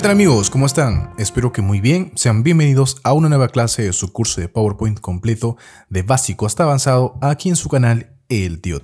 ¿Qué amigos? ¿Cómo están? Espero que muy bien. Sean bienvenidos a una nueva clase de su curso de PowerPoint completo de básico hasta avanzado aquí en su canal El Tío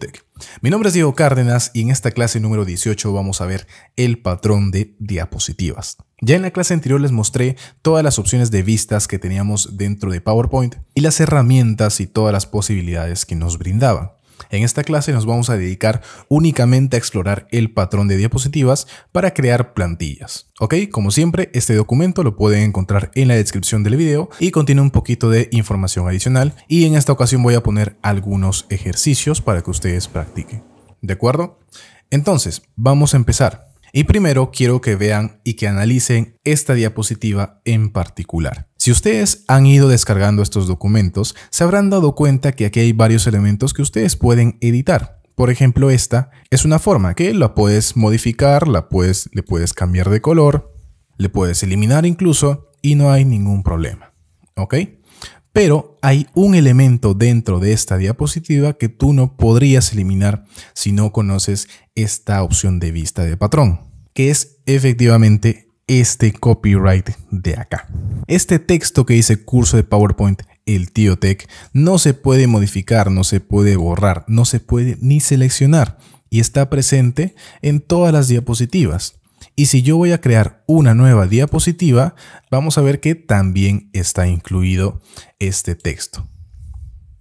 Mi nombre es Diego Cárdenas y en esta clase número 18 vamos a ver el patrón de diapositivas. Ya en la clase anterior les mostré todas las opciones de vistas que teníamos dentro de PowerPoint y las herramientas y todas las posibilidades que nos brindaban. En esta clase nos vamos a dedicar únicamente a explorar el patrón de diapositivas para crear plantillas. Ok, como siempre, este documento lo pueden encontrar en la descripción del video y contiene un poquito de información adicional y en esta ocasión voy a poner algunos ejercicios para que ustedes practiquen. ¿De acuerdo? Entonces, vamos a empezar. Y primero quiero que vean y que analicen esta diapositiva en particular. Si ustedes han ido descargando estos documentos, se habrán dado cuenta que aquí hay varios elementos que ustedes pueden editar. Por ejemplo, esta es una forma que la puedes modificar, la puedes, le puedes cambiar de color, le puedes eliminar incluso y no hay ningún problema. ¿Ok? Pero hay un elemento dentro de esta diapositiva que tú no podrías eliminar si no conoces esta opción de vista de patrón, que es efectivamente este copyright de acá. Este texto que dice curso de PowerPoint, el tío Tech, no se puede modificar, no se puede borrar, no se puede ni seleccionar y está presente en todas las diapositivas. Y si yo voy a crear una nueva diapositiva, vamos a ver que también está incluido este texto.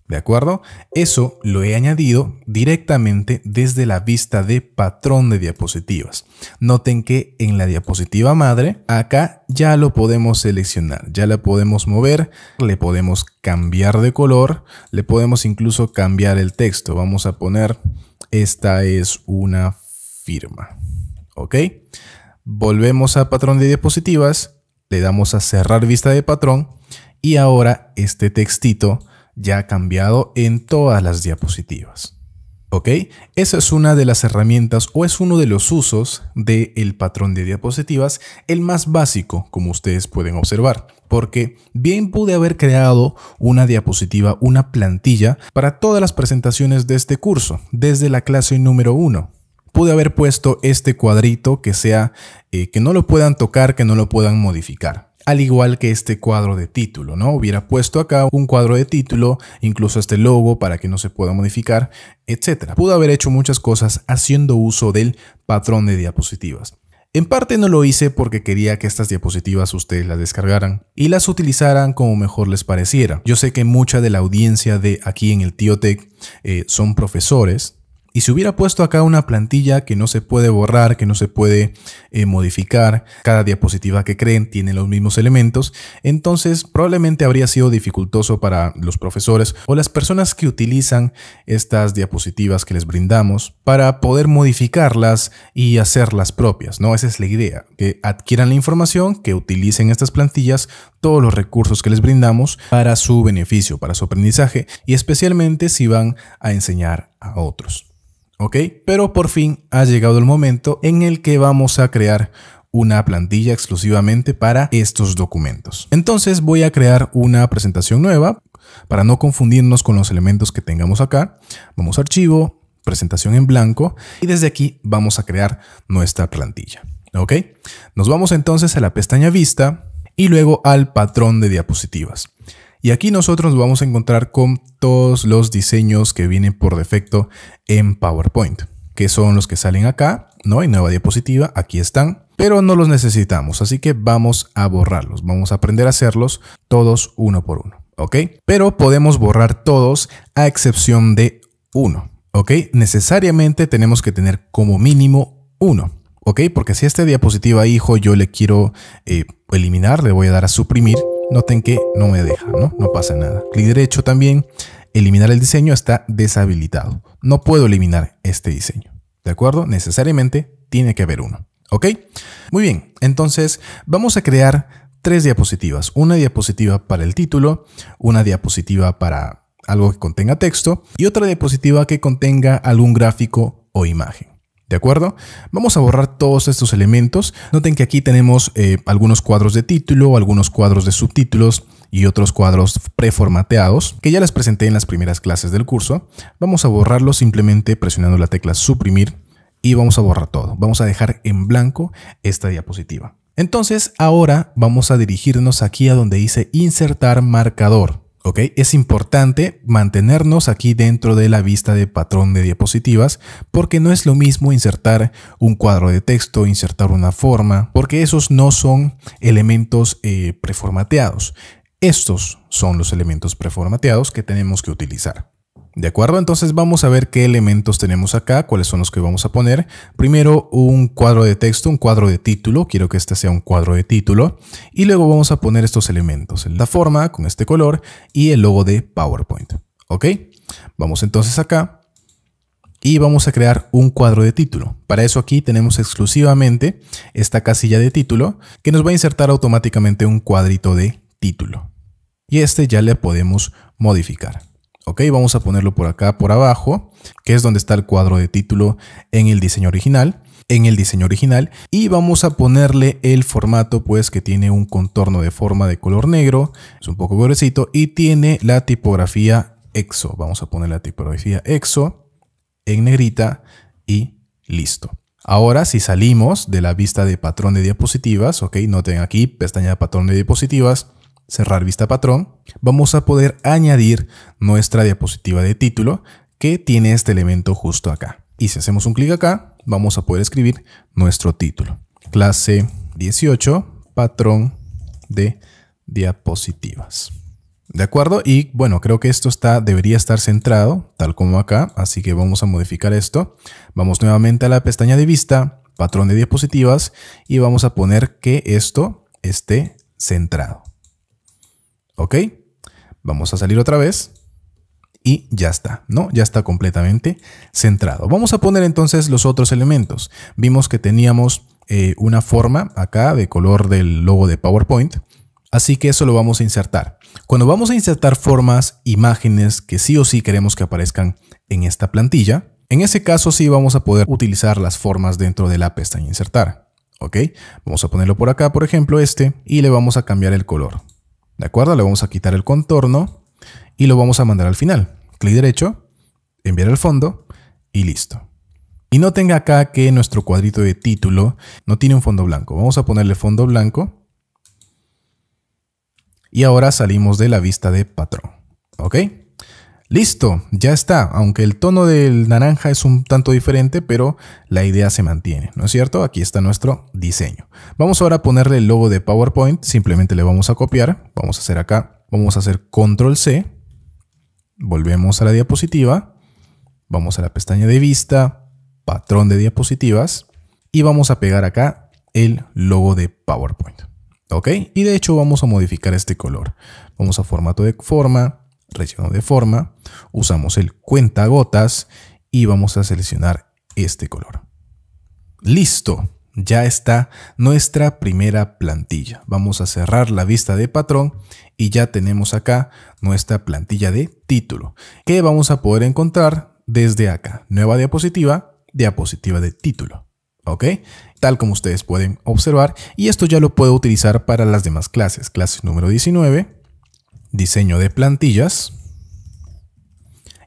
¿De acuerdo? Eso lo he añadido directamente desde la vista de patrón de diapositivas. Noten que en la diapositiva madre, acá ya lo podemos seleccionar, ya la podemos mover, le podemos cambiar de color, le podemos incluso cambiar el texto. Vamos a poner, esta es una firma. ¿Ok? Volvemos a patrón de diapositivas, le damos a cerrar vista de patrón y ahora este textito ya cambiado en todas las diapositivas. ¿Ok? Esa es una de las herramientas o es uno de los usos del el patrón de diapositivas, el más básico, como ustedes pueden observar, porque bien pude haber creado una diapositiva, una plantilla para todas las presentaciones de este curso, desde la clase número 1. Pude haber puesto este cuadrito que sea, eh, que no lo puedan tocar, que no lo puedan modificar al igual que este cuadro de título, ¿no? Hubiera puesto acá un cuadro de título, incluso este logo para que no se pueda modificar, etc. Pudo haber hecho muchas cosas haciendo uso del patrón de diapositivas. En parte no lo hice porque quería que estas diapositivas ustedes las descargaran y las utilizaran como mejor les pareciera. Yo sé que mucha de la audiencia de aquí en el Tío eh, son profesores, y si hubiera puesto acá una plantilla que no se puede borrar, que no se puede eh, modificar, cada diapositiva que creen tiene los mismos elementos, entonces probablemente habría sido dificultoso para los profesores o las personas que utilizan estas diapositivas que les brindamos para poder modificarlas y hacerlas propias, ¿no? Esa es la idea, que adquieran la información, que utilicen estas plantillas, todos los recursos que les brindamos para su beneficio, para su aprendizaje y especialmente si van a enseñar a otros. ¿ok? Pero por fin ha llegado el momento en el que vamos a crear una plantilla exclusivamente para estos documentos. Entonces voy a crear una presentación nueva para no confundirnos con los elementos que tengamos acá. Vamos a archivo, presentación en blanco y desde aquí vamos a crear nuestra plantilla. ¿Ok? Nos vamos entonces a la pestaña vista y luego al patrón de diapositivas. Y aquí nosotros nos vamos a encontrar con todos los diseños que vienen por defecto en PowerPoint, que son los que salen acá, ¿no? hay nueva diapositiva, aquí están, pero no los necesitamos, así que vamos a borrarlos, vamos a aprender a hacerlos todos uno por uno, ¿ok? Pero podemos borrar todos a excepción de uno, ¿ok? Necesariamente tenemos que tener como mínimo uno. ¿ok? Porque si este esta diapositiva hijo yo le quiero eh, eliminar, le voy a dar a suprimir Noten que no me deja, ¿no? No pasa nada. Clic derecho también, eliminar el diseño está deshabilitado. No puedo eliminar este diseño. ¿De acuerdo? Necesariamente tiene que haber uno. ¿Ok? Muy bien, entonces vamos a crear tres diapositivas. Una diapositiva para el título, una diapositiva para algo que contenga texto y otra diapositiva que contenga algún gráfico o imagen. ¿De acuerdo? Vamos a borrar todos estos elementos. Noten que aquí tenemos eh, algunos cuadros de título, algunos cuadros de subtítulos y otros cuadros preformateados que ya les presenté en las primeras clases del curso. Vamos a borrarlos simplemente presionando la tecla suprimir y vamos a borrar todo. Vamos a dejar en blanco esta diapositiva. Entonces ahora vamos a dirigirnos aquí a donde dice insertar marcador. ¿ok? Es importante mantenernos aquí dentro de la vista de patrón de diapositivas porque no es lo mismo insertar un cuadro de texto, insertar una forma, porque esos no son elementos eh, preformateados. Estos son los elementos preformateados que tenemos que utilizar. ¿De acuerdo? Entonces vamos a ver qué elementos tenemos acá, cuáles son los que vamos a poner. Primero un cuadro de texto, un cuadro de título, quiero que este sea un cuadro de título. Y luego vamos a poner estos elementos, la forma con este color y el logo de PowerPoint. ¿Ok? Vamos entonces acá y vamos a crear un cuadro de título. Para eso aquí tenemos exclusivamente esta casilla de título que nos va a insertar automáticamente un cuadrito de título. Y este ya le podemos modificar. Ok, vamos a ponerlo por acá, por abajo, que es donde está el cuadro de título en el diseño original en el diseño original y vamos a ponerle el formato pues que tiene un contorno de forma de color negro es un poco gruesito y tiene la tipografía EXO vamos a poner la tipografía EXO en negrita y listo Ahora, si salimos de la vista de patrón de diapositivas, ok, noten aquí, pestaña de patrón de diapositivas, cerrar vista patrón, vamos a poder añadir nuestra diapositiva de título que tiene este elemento justo acá. Y si hacemos un clic acá, vamos a poder escribir nuestro título. Clase 18, patrón de diapositivas. ¿De acuerdo? Y bueno, creo que esto está, debería estar centrado, tal como acá, así que vamos a modificar esto. Vamos nuevamente a la pestaña de vista, patrón de diapositivas, y vamos a poner que esto esté centrado. ¿Ok? Vamos a salir otra vez y ya está, ¿no? Ya está completamente centrado. Vamos a poner entonces los otros elementos. Vimos que teníamos eh, una forma acá de color del logo de PowerPoint, así que eso lo vamos a insertar. Cuando vamos a insertar formas, imágenes que sí o sí queremos que aparezcan en esta plantilla, en ese caso sí vamos a poder utilizar las formas dentro de la pestaña insertar. ¿Ok? Vamos a ponerlo por acá, por ejemplo, este, y le vamos a cambiar el color. ¿De acuerdo? Le vamos a quitar el contorno y lo vamos a mandar al final. Clic derecho, enviar el fondo y listo. Y no tenga acá que nuestro cuadrito de título no tiene un fondo blanco. Vamos a ponerle fondo blanco. Y ahora salimos de la vista de patrón. ¿Ok? Listo, ya está, aunque el tono del naranja es un tanto diferente, pero la idea se mantiene, ¿no es cierto? Aquí está nuestro diseño. Vamos ahora a ponerle el logo de PowerPoint, simplemente le vamos a copiar, vamos a hacer acá, vamos a hacer control C, volvemos a la diapositiva, vamos a la pestaña de vista, patrón de diapositivas y vamos a pegar acá el logo de PowerPoint. ¿Ok? Y de hecho vamos a modificar este color. Vamos a formato de forma, relleno de forma, usamos el gotas y vamos a seleccionar este color. Listo, ya está nuestra primera plantilla. Vamos a cerrar la vista de patrón y ya tenemos acá nuestra plantilla de título que vamos a poder encontrar desde acá. Nueva diapositiva, diapositiva de título. ¿ok? Tal como ustedes pueden observar, y esto ya lo puedo utilizar para las demás clases, clase número 19, diseño de plantillas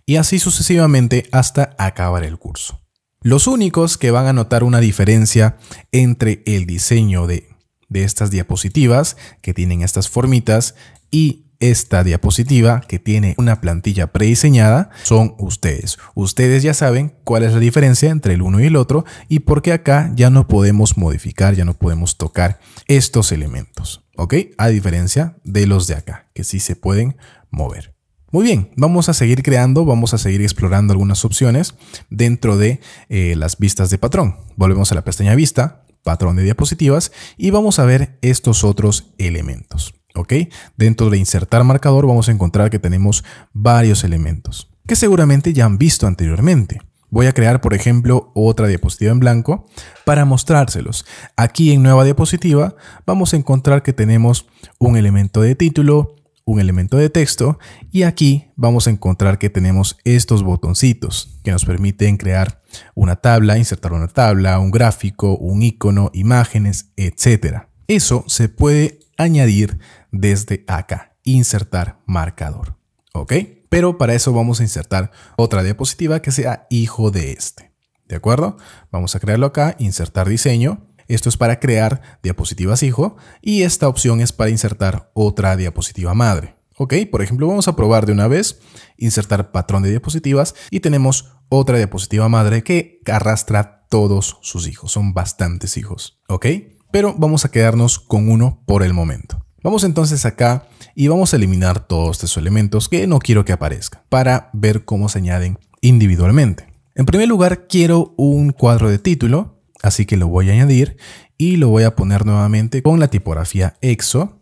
y así sucesivamente hasta acabar el curso. Los únicos que van a notar una diferencia entre el diseño de, estas diapositivas que tienen estas formitas y esta diapositiva que tiene una plantilla prediseñada son ustedes. Ustedes ya saben cuál es la diferencia entre el uno y el otro y por qué acá ya no podemos modificar, ya no podemos tocar estos elementos. ¿ok? A diferencia de los de acá, que sí se pueden mover. Muy bien, vamos a seguir creando, vamos a seguir explorando algunas opciones dentro de eh, las vistas de patrón. Volvemos a la pestaña vista, patrón de diapositivas y vamos a ver estos otros elementos, ¿ok? Dentro de insertar marcador vamos a encontrar que tenemos varios elementos que seguramente ya han visto anteriormente. Voy a crear, por ejemplo, otra diapositiva en blanco para mostrárselos. Aquí en nueva diapositiva vamos a encontrar que tenemos un elemento de título, un elemento de texto y aquí vamos a encontrar que tenemos estos botoncitos que nos permiten crear una tabla, insertar una tabla, un gráfico, un icono, imágenes, etc. Eso se puede añadir desde acá, insertar marcador. ¿ok? Pero para eso vamos a insertar otra diapositiva que sea hijo de este, ¿de acuerdo? Vamos a crearlo acá, insertar diseño. Esto es para crear diapositivas hijo y esta opción es para insertar otra diapositiva madre. Ok, por ejemplo, vamos a probar de una vez, insertar patrón de diapositivas y tenemos otra diapositiva madre que arrastra todos sus hijos, son bastantes hijos, ok, pero vamos a quedarnos con uno por el momento. Vamos entonces acá y vamos a eliminar todos estos elementos que no quiero que aparezcan para ver cómo se añaden individualmente. En primer lugar, quiero un cuadro de título, así que lo voy a añadir y lo voy a poner nuevamente con la tipografía EXO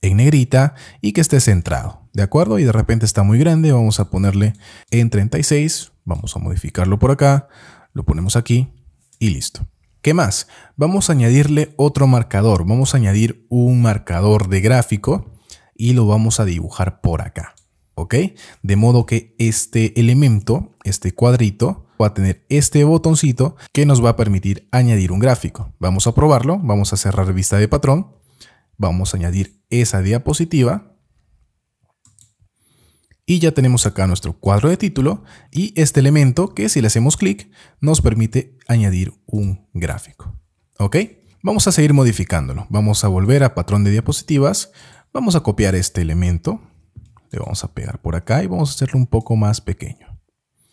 en negrita y que esté centrado, ¿de acuerdo? Y de repente está muy grande, vamos a ponerle en 36, vamos a modificarlo por acá, lo ponemos aquí y listo. ¿Qué más? Vamos a añadirle otro marcador. Vamos a añadir un marcador de gráfico y lo vamos a dibujar por acá. ¿Ok? De modo que este elemento, este cuadrito, va a tener este botoncito que nos va a permitir añadir un gráfico. Vamos a probarlo. Vamos a cerrar vista de patrón. Vamos a añadir esa diapositiva y ya tenemos acá nuestro cuadro de título y este elemento que si le hacemos clic nos permite añadir un gráfico. ¿Ok? Vamos a seguir modificándolo. Vamos a volver a patrón de diapositivas. Vamos a copiar este elemento. Le vamos a pegar por acá y vamos a hacerlo un poco más pequeño.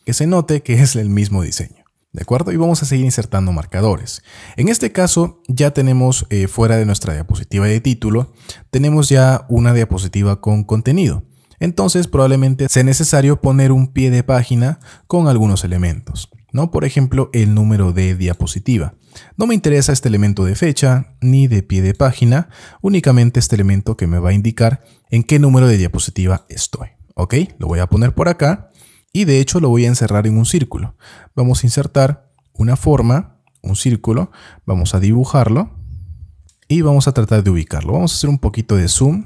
Que se note que es el mismo diseño. ¿De acuerdo? Y vamos a seguir insertando marcadores. En este caso ya tenemos eh, fuera de nuestra diapositiva de título, tenemos ya una diapositiva con contenido entonces probablemente sea necesario poner un pie de página con algunos elementos. ¿no? Por ejemplo, el número de diapositiva. No me interesa este elemento de fecha ni de pie de página, únicamente este elemento que me va a indicar en qué número de diapositiva estoy. ¿Ok? Lo voy a poner por acá y de hecho lo voy a encerrar en un círculo. Vamos a insertar una forma, un círculo, vamos a dibujarlo y vamos a tratar de ubicarlo. Vamos a hacer un poquito de zoom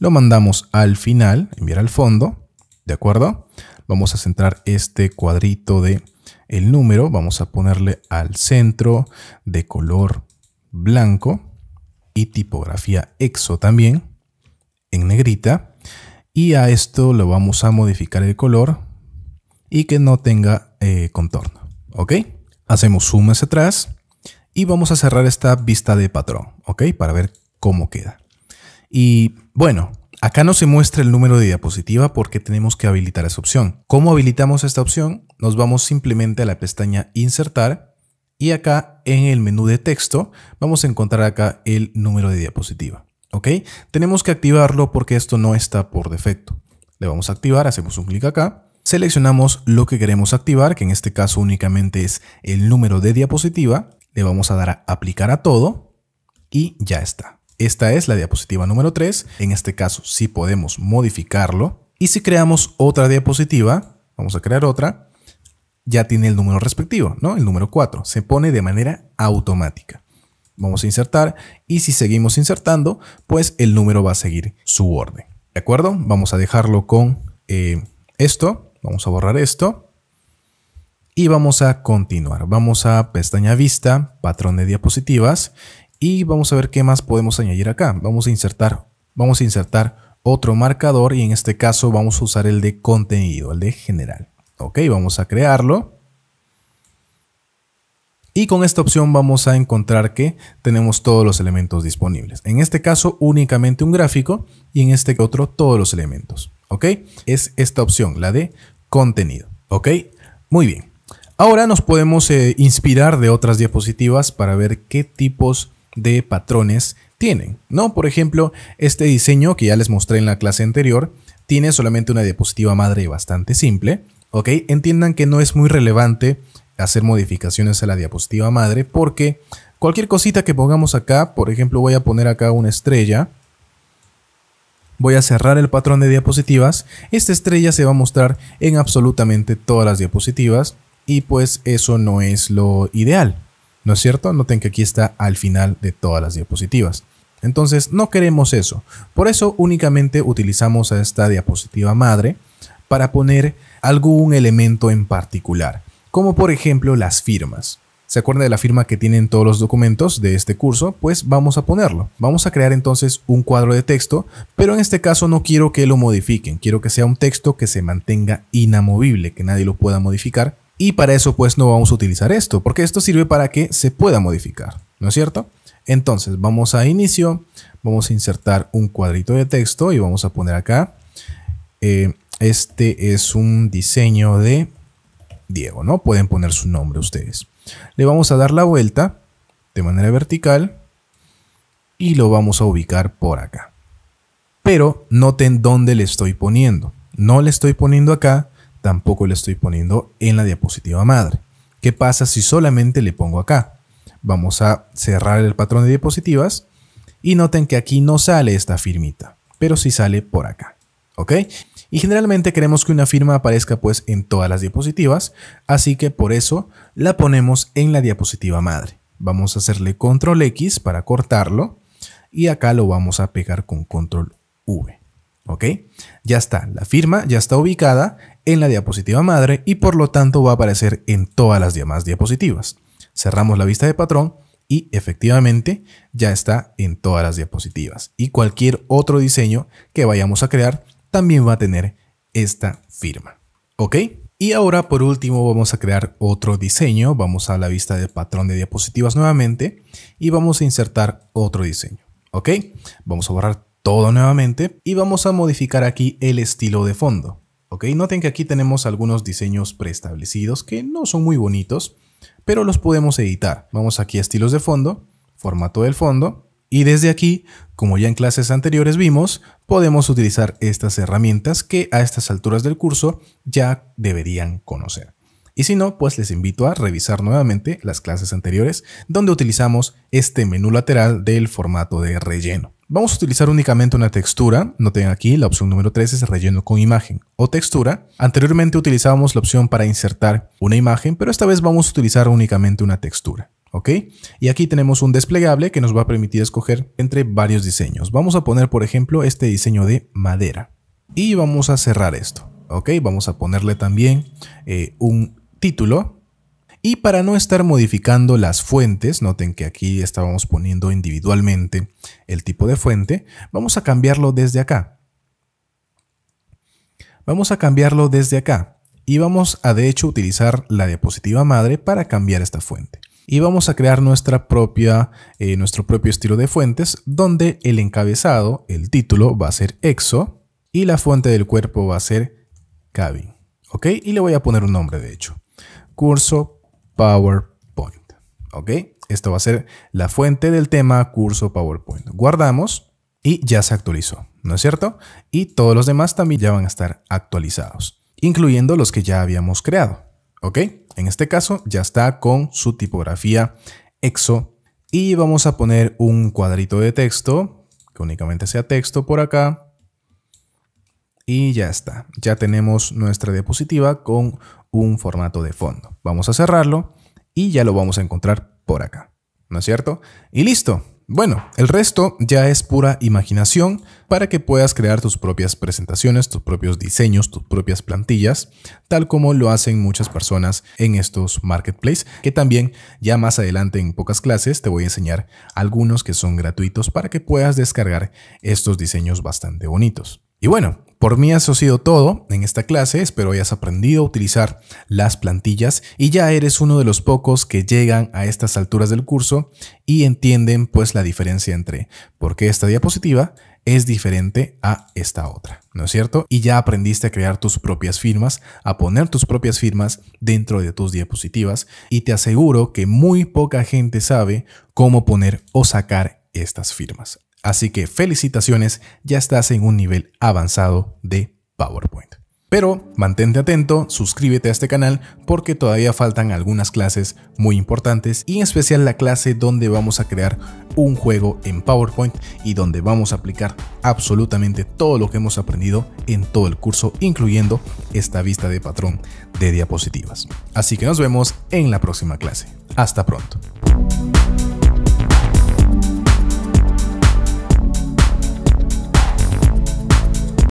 lo mandamos al final, enviar al fondo, ¿de acuerdo? Vamos a centrar este cuadrito de el número, vamos a ponerle al centro de color blanco y tipografía EXO también en negrita y a esto lo vamos a modificar el color y que no tenga eh, contorno, ¿ok? Hacemos zoom hacia atrás y vamos a cerrar esta vista de patrón, ¿ok? Para ver cómo queda. Y bueno, acá no se muestra el número de diapositiva porque tenemos que habilitar esa opción. ¿Cómo habilitamos esta opción? Nos vamos simplemente a la pestaña Insertar y acá en el menú de texto vamos a encontrar acá el número de diapositiva. ¿Ok? Tenemos que activarlo porque esto no está por defecto. Le vamos a activar, hacemos un clic acá, seleccionamos lo que queremos activar, que en este caso únicamente es el número de diapositiva, le vamos a dar a aplicar a todo y ya está. Esta es la diapositiva número 3. En este caso sí podemos modificarlo. Y si creamos otra diapositiva, vamos a crear otra, ya tiene el número respectivo, ¿no? El número 4. Se pone de manera automática. Vamos a insertar y si seguimos insertando, pues el número va a seguir su orden. ¿De acuerdo? Vamos a dejarlo con eh, esto. Vamos a borrar esto. Y vamos a continuar. Vamos a pestaña vista, patrón de diapositivas y vamos a ver qué más podemos añadir acá. Vamos a insertar, vamos a insertar otro marcador y en este caso vamos a usar el de contenido, el de general. Ok, vamos a crearlo. Y con esta opción vamos a encontrar que tenemos todos los elementos disponibles. En este caso únicamente un gráfico y en este otro todos los elementos. ¿Ok? Es esta opción, la de contenido. ¿Ok? Muy bien. Ahora nos podemos eh, inspirar de otras diapositivas para ver qué tipos de patrones tienen, ¿no? Por ejemplo, este diseño que ya les mostré en la clase anterior tiene solamente una diapositiva madre bastante simple, ¿ok? Entiendan que no es muy relevante hacer modificaciones a la diapositiva madre porque cualquier cosita que pongamos acá, por ejemplo, voy a poner acá una estrella, voy a cerrar el patrón de diapositivas, esta estrella se va a mostrar en absolutamente todas las diapositivas y pues eso no es lo ideal, ¿No es cierto? Noten que aquí está al final de todas las diapositivas. Entonces no queremos eso. Por eso únicamente utilizamos a esta diapositiva madre para poner algún elemento en particular, como por ejemplo las firmas. ¿Se acuerdan de la firma que tienen todos los documentos de este curso? Pues vamos a ponerlo. Vamos a crear entonces un cuadro de texto, pero en este caso no quiero que lo modifiquen. Quiero que sea un texto que se mantenga inamovible, que nadie lo pueda modificar, y para eso pues no vamos a utilizar esto, porque esto sirve para que se pueda modificar, ¿no es cierto? Entonces vamos a inicio, vamos a insertar un cuadrito de texto y vamos a poner acá. Eh, este es un diseño de Diego, ¿no? Pueden poner su nombre ustedes. Le vamos a dar la vuelta de manera vertical y lo vamos a ubicar por acá. Pero noten dónde le estoy poniendo. No le estoy poniendo acá, tampoco le estoy poniendo en la diapositiva madre. ¿Qué pasa si solamente le pongo acá? Vamos a cerrar el patrón de diapositivas y noten que aquí no sale esta firmita, pero sí sale por acá. ¿Ok? Y generalmente queremos que una firma aparezca pues en todas las diapositivas, así que por eso la ponemos en la diapositiva madre. Vamos a hacerle control X para cortarlo y acá lo vamos a pegar con control V. ¿Ok? Ya está, la firma ya está ubicada en la diapositiva madre y por lo tanto va a aparecer en todas las demás diapositivas. Cerramos la vista de patrón y efectivamente ya está en todas las diapositivas. Y cualquier otro diseño que vayamos a crear también va a tener esta firma. ¿Ok? Y ahora por último vamos a crear otro diseño. Vamos a la vista de patrón de diapositivas nuevamente y vamos a insertar otro diseño. ¿Ok? Vamos a borrar todo nuevamente y vamos a modificar aquí el estilo de fondo. Ok, noten que aquí tenemos algunos diseños preestablecidos que no son muy bonitos, pero los podemos editar. Vamos aquí a estilos de fondo, formato del fondo, y desde aquí, como ya en clases anteriores vimos, podemos utilizar estas herramientas que a estas alturas del curso ya deberían conocer. Y si no, pues les invito a revisar nuevamente las clases anteriores donde utilizamos este menú lateral del formato de relleno. Vamos a utilizar únicamente una textura, noten aquí la opción número 3 es relleno con imagen o textura. Anteriormente utilizábamos la opción para insertar una imagen, pero esta vez vamos a utilizar únicamente una textura. ¿ok? Y aquí tenemos un desplegable que nos va a permitir escoger entre varios diseños. Vamos a poner, por ejemplo, este diseño de madera. Y vamos a cerrar esto, ¿ok? Vamos a ponerle también eh, un título. Y para no estar modificando las fuentes, noten que aquí estábamos poniendo individualmente el tipo de fuente, vamos a cambiarlo desde acá. Vamos a cambiarlo desde acá y vamos a de hecho utilizar la diapositiva madre para cambiar esta fuente. Y vamos a crear nuestra propia, eh, nuestro propio estilo de fuentes donde el encabezado, el título va a ser EXO y la fuente del cuerpo va a ser Cabin. ¿Ok? Y le voy a poner un nombre de hecho curso PowerPoint. ¿Ok? Esto va a ser la fuente del tema curso PowerPoint. Guardamos y ya se actualizó, ¿no es cierto? Y todos los demás también ya van a estar actualizados, incluyendo los que ya habíamos creado. ¿Ok? En este caso ya está con su tipografía EXO y vamos a poner un cuadrito de texto, que únicamente sea texto por acá. Y ya está, ya tenemos nuestra diapositiva con un formato de fondo. Vamos a cerrarlo y ya lo vamos a encontrar por acá. ¿No es cierto? Y listo. Bueno, el resto ya es pura imaginación para que puedas crear tus propias presentaciones, tus propios diseños, tus propias plantillas, tal como lo hacen muchas personas en estos marketplaces, que también ya más adelante en pocas clases te voy a enseñar algunos que son gratuitos para que puedas descargar estos diseños bastante bonitos. Y bueno, por mí eso ha sido todo en esta clase, espero hayas aprendido a utilizar las plantillas y ya eres uno de los pocos que llegan a estas alturas del curso y entienden pues la diferencia entre por qué esta diapositiva es diferente a esta otra, ¿no es cierto? Y ya aprendiste a crear tus propias firmas, a poner tus propias firmas dentro de tus diapositivas y te aseguro que muy poca gente sabe cómo poner o sacar estas firmas. Así que felicitaciones, ya estás en un nivel avanzado de PowerPoint. Pero mantente atento, suscríbete a este canal porque todavía faltan algunas clases muy importantes y en especial la clase donde vamos a crear un juego en PowerPoint y donde vamos a aplicar absolutamente todo lo que hemos aprendido en todo el curso, incluyendo esta vista de patrón de diapositivas. Así que nos vemos en la próxima clase. Hasta pronto.